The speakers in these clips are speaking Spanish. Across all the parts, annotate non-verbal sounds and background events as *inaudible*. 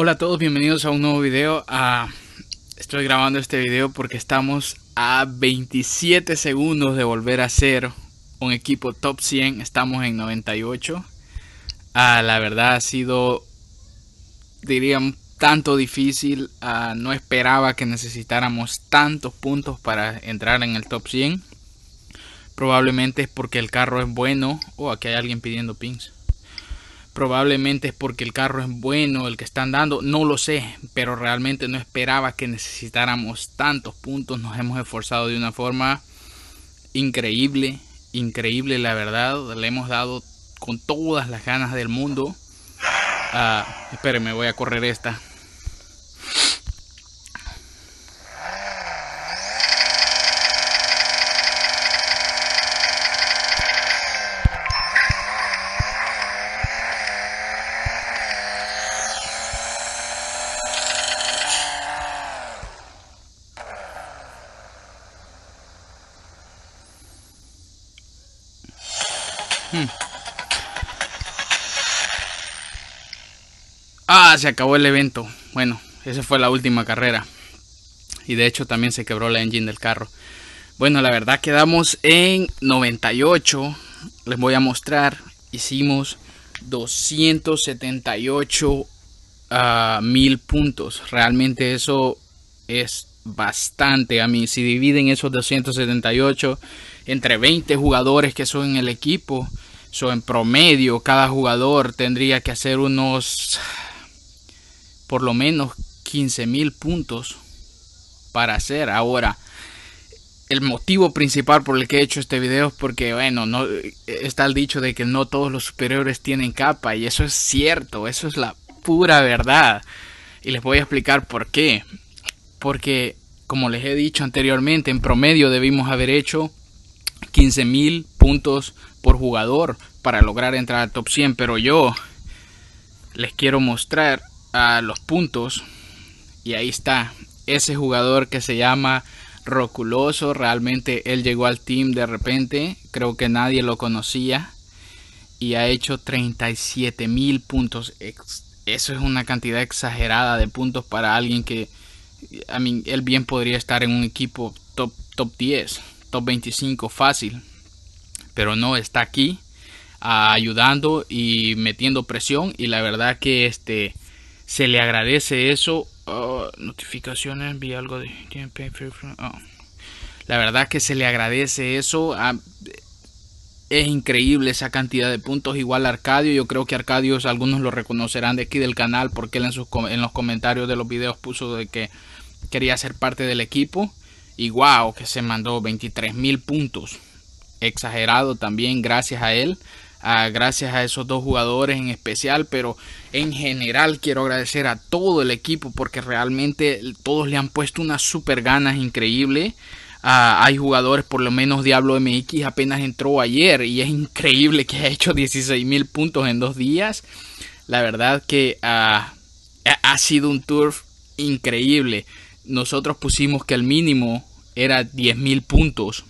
Hola a todos, bienvenidos a un nuevo video. Ah, estoy grabando este video porque estamos a 27 segundos de volver a ser un equipo top 100. Estamos en 98. Ah, la verdad ha sido, diría, tanto difícil. Ah, no esperaba que necesitáramos tantos puntos para entrar en el top 100. Probablemente es porque el carro es bueno o oh, aquí hay alguien pidiendo pins. Probablemente es porque el carro es bueno, el que están dando, no lo sé, pero realmente no esperaba que necesitáramos tantos puntos. Nos hemos esforzado de una forma increíble, increíble la verdad. Le hemos dado con todas las ganas del mundo. Ah, espérenme, voy a correr esta. Ah, se acabó el evento. Bueno, esa fue la última carrera. Y de hecho también se quebró la engine del carro. Bueno, la verdad quedamos en 98. Les voy a mostrar. Hicimos 278 ah, mil puntos. Realmente eso es bastante a mí. Si dividen esos 278 entre 20 jugadores que son en el equipo, son en promedio cada jugador tendría que hacer unos por lo menos 15.000 mil puntos para hacer. Ahora, el motivo principal por el que he hecho este video es porque, bueno, no, está el dicho de que no todos los superiores tienen capa y eso es cierto, eso es la pura verdad. Y les voy a explicar por qué. Porque, como les he dicho anteriormente, en promedio debimos haber hecho 15.000 mil puntos por jugador para lograr entrar al top 100, pero yo les quiero mostrar a los puntos y ahí está ese jugador que se llama Roculoso. Realmente él llegó al team de repente, creo que nadie lo conocía y ha hecho 37 mil puntos. Eso es una cantidad exagerada de puntos para alguien que, a mí, él bien podría estar en un equipo top, top 10, top 25 fácil, pero no está aquí ayudando y metiendo presión y la verdad que este se le agradece eso. Oh, notificaciones, vi algo de... Oh. La verdad que se le agradece eso. Ah, es increíble esa cantidad de puntos. Igual Arcadio, yo creo que Arcadio algunos lo reconocerán de aquí del canal porque él en, sus, en los comentarios de los videos puso de que quería ser parte del equipo. Y wow, que se mandó 23 mil puntos. Exagerado también, gracias a él gracias a esos dos jugadores en especial, pero en general quiero agradecer a todo el equipo porque realmente todos le han puesto unas super ganas increíbles. Ah, hay jugadores, por lo menos Diablo MX apenas entró ayer y es increíble que ha hecho 16 mil puntos en dos días. La verdad que ah, ha sido un tour increíble. Nosotros pusimos que el mínimo era 10 mil puntos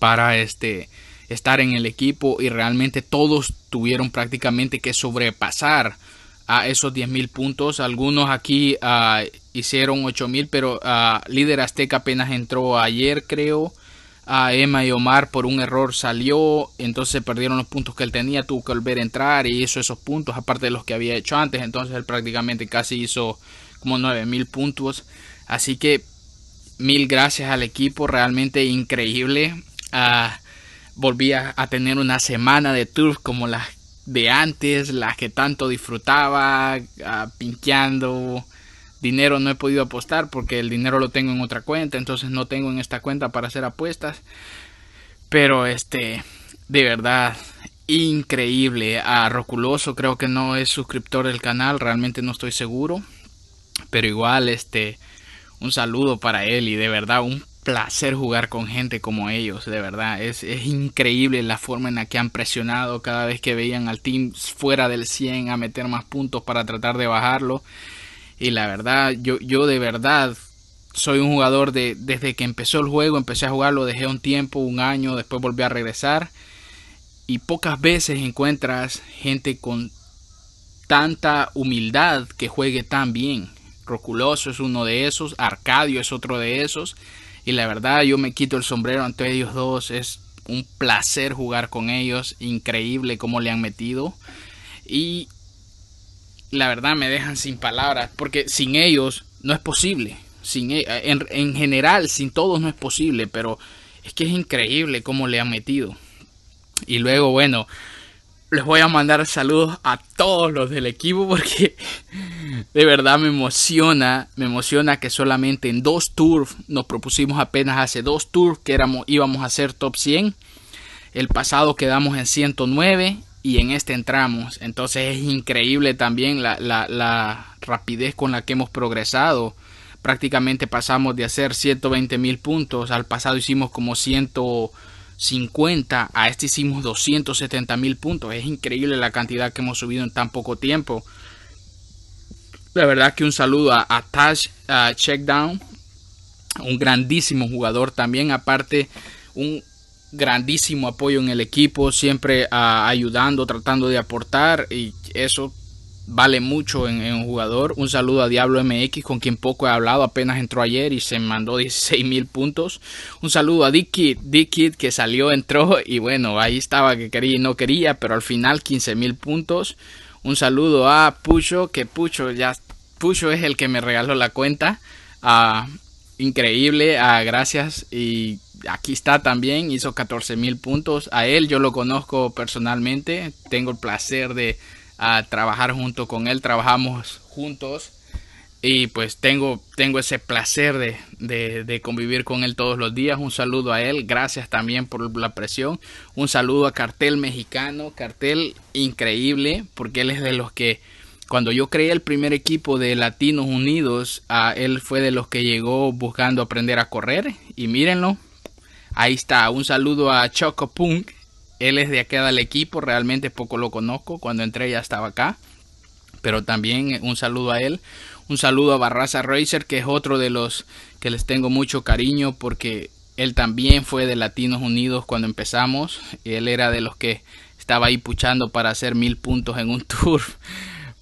para este estar en el equipo y realmente todos tuvieron prácticamente que sobrepasar a esos 10.000 puntos. Algunos aquí ah, hicieron 8.000, pero ah, líder azteca apenas entró ayer, creo. A ah, Emma y Omar por un error salió, entonces perdieron los puntos que él tenía, tuvo que volver a entrar y hizo esos puntos, aparte de los que había hecho antes, entonces él prácticamente casi hizo como 9.000 puntos. Así que mil gracias al equipo, realmente increíble volvía a tener una semana de tours como las de antes, las que tanto disfrutaba, ah, pincheando Dinero no he podido apostar porque el dinero lo tengo en otra cuenta, entonces no tengo en esta cuenta para hacer apuestas. Pero este, de verdad, increíble. A Roculoso creo que no es suscriptor del canal, realmente no estoy seguro. Pero igual, este, un saludo para él y de verdad un placer jugar con gente como ellos, de verdad. Es, increíble la forma en la que han presionado cada vez que veían al team fuera del 100 a meter más puntos para tratar de bajarlo. Y la verdad, yo, yo de verdad soy un jugador de desde que empezó el juego, empecé a jugarlo, dejé un tiempo, un año, después volví a regresar. Y pocas veces encuentras gente con tanta humildad que juegue tan bien. Roculoso es uno de esos, Arcadio es otro de esos. Y la verdad, yo me quito el sombrero ante ellos dos. Es un placer jugar con ellos. Increíble cómo le han metido. Y la verdad me dejan sin palabras. Porque sin ellos no es posible. Sin, e, en, en general, sin todos no es posible. Pero es que es increíble cómo le han metido. Y luego, bueno, les voy a mandar saludos a todos los del equipo porque de verdad me emociona, me emociona que solamente en dos tours, nos propusimos apenas hace dos tours que éramos, íbamos a hacer top 100. El pasado quedamos en 109 y en este entramos. Entonces es increíble también la, la rapidez con la que hemos progresado. Prácticamente pasamos de hacer 120 mil puntos, al pasado hicimos como 100 50 a este hicimos 270 mil puntos. Es increíble la cantidad que hemos subido en tan poco tiempo. La verdad que un saludo a, a Tash Checkdown, un grandísimo jugador también, aparte un grandísimo apoyo en el equipo, siempre ah, ayudando, tratando de aportar y eso vale mucho en, un jugador. Un saludo a Diablo MX, con quien poco he hablado, apenas entró ayer y se mandó 16 *laughs* mil puntos. Un saludo a Dick Kid, que salió, entró y bueno, ahí estaba que quería y no quería, pero al final 15 mil puntos. Un saludo a Pucho, que Pucho ya Pucho es el que me regaló la cuenta. Ah, increíble, a ah, gracias y aquí está también, hizo 14 mil puntos. A él yo lo conozco personalmente, tengo el placer de a trabajar junto con él, trabajamos juntos y pues tengo, tengo ese placer de, convivir con él todos los días. Un saludo a él, gracias también por la presión. Un saludo a Cartel Mexicano, Cartel increíble, porque él es de los que cuando yo creé el primer equipo de Latinos Unidos, a él fue de los que llegó buscando aprender a correr y mírenlo. Ahí está, un saludo a Choco Punk él es de acá del equipo, realmente poco lo conozco, cuando entré ya estaba acá. Pero también eh, un saludo a él, un saludo a Barraza Racer, que es otro de los que les tengo mucho cariño porque él también fue de Latinos Unidos cuando empezamos. Él era de los que estaba ahí puchando para hacer mil puntos en un *laughs* tour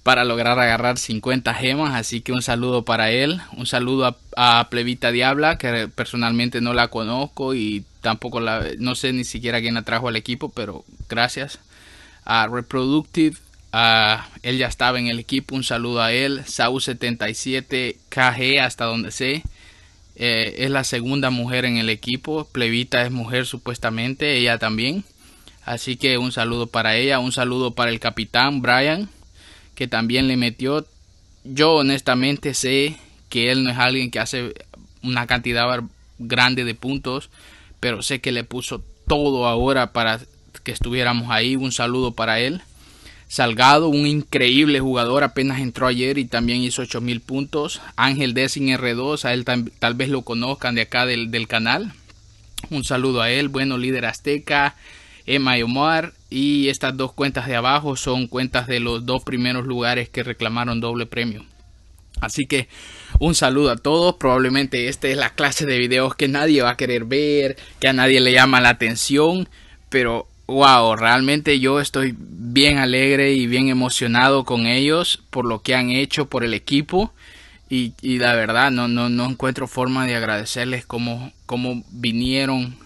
para lograr agarrar 50 gemas. Así que un saludo para él. Un saludo a, Plevita Plebita Diabla, que personalmente no la conozco y tampoco la, no sé ni siquiera quién atrajo al equipo, pero gracias. A Reproductive, a, él ya estaba en el equipo, un saludo a él. Sau77, KG, hasta donde sé. Eh, es la segunda mujer en el equipo. Plevita es mujer supuestamente, ella también. Así que un saludo para ella, un saludo para el capitán Brian, que también le metió. Yo honestamente sé que él no es alguien que hace una cantidad grande de puntos, pero sé que le puso todo ahora para que estuviéramos ahí. Un saludo para él. Salgado, un increíble jugador, apenas entró ayer y también hizo 8000 puntos. Ángel Dessing R2, a él tal, vez lo conozcan de acá del, del, canal. Un saludo a él, bueno, líder azteca, Emma y Omar. Y estas dos cuentas de abajo son cuentas de los dos primeros lugares que reclamaron doble premio. Así que un saludo a todos. Probablemente esta es la clase de videos que nadie va a querer ver, que a nadie le llama la atención, pero wow, realmente yo estoy bien alegre y bien emocionado con ellos por lo que han hecho por el equipo. Y, la verdad, no, no, no encuentro forma de agradecerles cómo, cómo vinieron,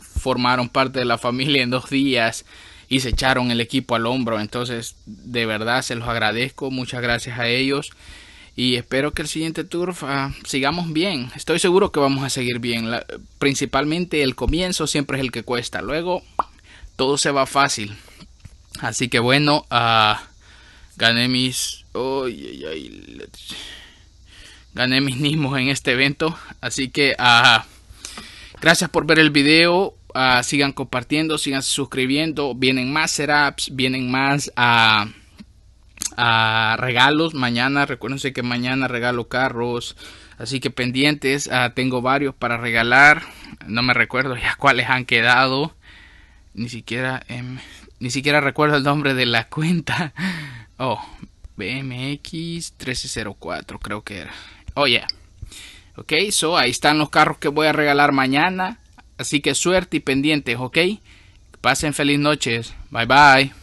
formaron parte de la familia en dos días y se echaron el equipo al hombro. Entonces, de verdad, se los agradezco. Muchas gracias a ellos y espero que el siguiente tour ah, sigamos bien. Estoy seguro que vamos a seguir bien. principalmente el comienzo siempre es el que cuesta. Luego todo se va fácil. Así que bueno, ah, gané mis... gané mis mismos en este evento. Así que ah, gracias por ver el video. sigan compartiendo, sigan suscribiendo. Vienen más setups, vienen más regalos mañana. Recuérdense que mañana regalo carros. Así que pendientes. Ah, tengo varios para regalar. No me recuerdo ya *laughs* cuáles han quedado. Ni siquiera, em, ni siquiera recuerdo el nombre de la *laughs* cuenta. Oh, BMX 1304 creo que era. Oh, yeah. Ok, so ahí están los carros que voy a regalar mañana. Así que suerte y pendientes, ok. Pasen feliz noches. Bye bye.